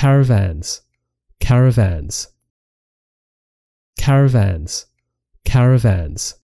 caravans, caravans, caravans, caravans.